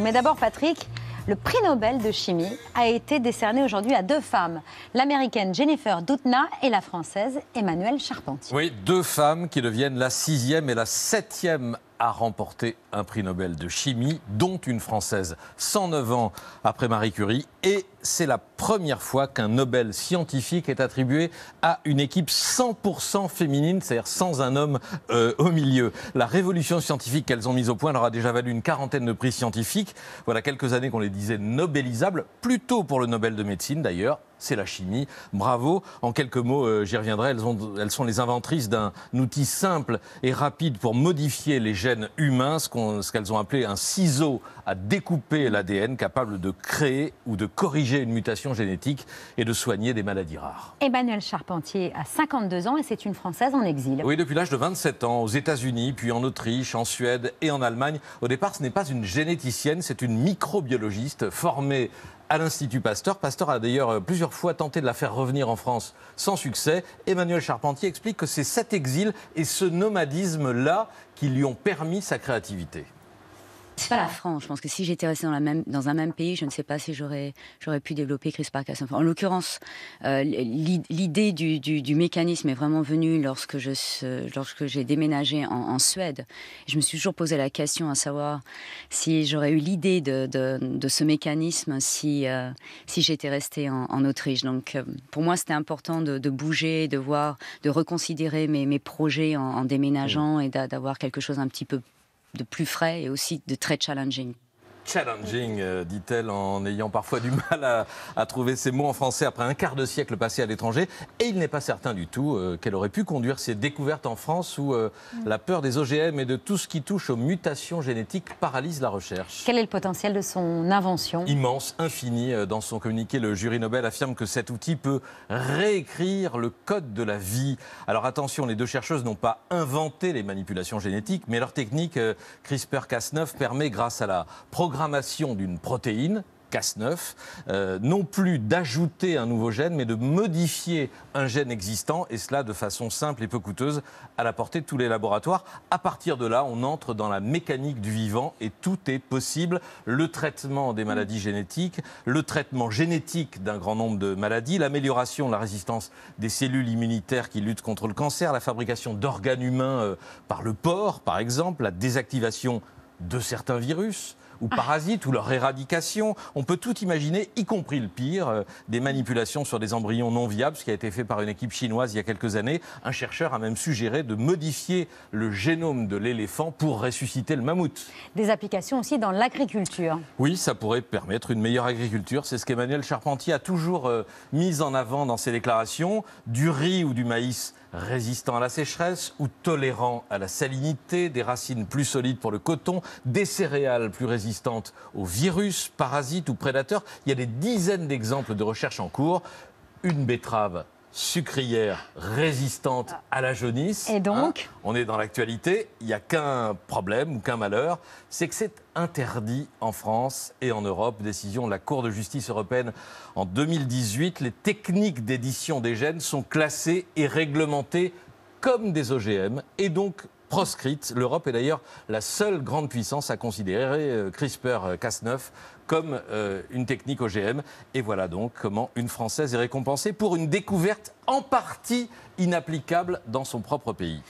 Mais d'abord, Patrick, le prix Nobel de chimie a été décerné aujourd'hui à deux femmes, l'américaine Jennifer Doudna et la française Emmanuelle Charpentier. Oui, deux femmes qui deviennent la sixième et la septième a remporté un prix Nobel de chimie, dont une Française, 109 ans après Marie Curie. Et c'est la première fois qu'un Nobel scientifique est attribué à une équipe 100% féminine, c'est-à-dire sans un homme euh, au milieu. La révolution scientifique qu'elles ont mise au point leur a déjà valu une quarantaine de prix scientifiques. Voilà quelques années qu'on les disait nobélisables, plutôt pour le Nobel de médecine d'ailleurs, c'est la chimie. Bravo. En quelques mots, euh, j'y reviendrai, elles, sont les inventrices d'un outil simple et rapide pour modifier les gènes humains, ce qu'elles ont appelé un ciseau à découper l'ADN, capable de créer ou de corriger une mutation génétique et de soigner des maladies rares. Emmanuel Charpentier a 52 ans et c'est une Française en exil. Oui, depuis l'âge de 27 ans, aux États-Unis, puis en Autriche, en Suède et en Allemagne. Au départ, ce n'est pas une généticienne, c'est une microbiologiste formée à l'Institut Pasteur. Pasteur a d'ailleurs euh, plusieurs fois tenté de la faire revenir en France sans succès. Emmanuel Charpentier explique que c'est cet exil et ce nomadisme-là qui lui ont permis sa créativité. C'est pas la France. Je pense que si j'étais restée dans, la même, dans un même pays, je ne sais pas si j'aurais, j'aurais pu développer Chris cas en l'occurrence, euh, l'idée du, mécanisme est vraiment venue lorsque, je, lorsque j'ai déménagé en, Suède. Je me suis toujours posé la question à savoir si j'aurais eu l'idée de, ce mécanisme si, euh, si j'étais restée en, Autriche. Donc, euh, pour moi, c'était important de, bouger, de voir, de reconsidérer mes, mes projets en, en déménageant mmh. et d'avoir quelque chose un petit peu de plus frais et aussi de très challenging challenging, euh, dit-elle en ayant parfois du mal à, trouver ces mots en français après un quart de siècle passé à l'étranger. Et il n'est pas certain du tout euh, qu'elle aurait pu conduire ses découvertes en France où euh, mm. la peur des OGM et de tout ce qui touche aux mutations génétiques paralyse la recherche. Quel est le potentiel de son invention Immense, infini. Dans son communiqué, le jury Nobel affirme que cet outil peut réécrire le code de la vie. Alors attention, les deux chercheuses n'ont pas inventé les manipulations génétiques, mais leur technique CRISPR-Cas9 permet, grâce à la programmation programmation d'une protéine, Cas9, euh, non plus d'ajouter un nouveau gène, mais de modifier un gène existant, et cela de façon simple et peu coûteuse, à la portée de tous les laboratoires. À partir de là, on entre dans la mécanique du vivant et tout est possible. Le traitement des maladies génétiques, le traitement génétique d'un grand nombre de maladies, l'amélioration de la résistance des cellules immunitaires qui luttent contre le cancer, la fabrication d'organes humains euh, par le porc, par exemple, la désactivation de certains virus, ou ah. parasites ou leur éradication. On peut tout imaginer, y compris le pire, euh, des manipulations sur des embryons non viables, ce qui a été fait par une équipe chinoise il y a quelques années. Un chercheur a même suggéré de modifier le génome de l'éléphant pour ressusciter le mammouth. Des applications aussi dans l'agriculture. Oui, ça pourrait permettre une meilleure agriculture. C'est ce qu'Emmanuel Charpentier a toujours euh, mis en avant dans ses déclarations. Du riz ou du maïs Résistant à la sécheresse ou tolérant à la salinité, des racines plus solides pour le coton, des céréales plus résistantes aux virus, parasites ou prédateurs. Il y a des dizaines d'exemples de recherches en cours. Une betterave sucrière résistante à la jaunisse. Et donc hein, On est dans l'actualité, il n'y a qu'un problème ou qu'un malheur, c'est que c'est interdit en France et en Europe. Décision de la Cour de justice européenne en 2018, les techniques d'édition des gènes sont classées et réglementées comme des OGM et donc proscrite. L'Europe est d'ailleurs la seule grande puissance à considérer euh, CRISPR-Cas9 comme euh, une technique OGM. Et voilà donc comment une Française est récompensée pour une découverte en partie inapplicable dans son propre pays.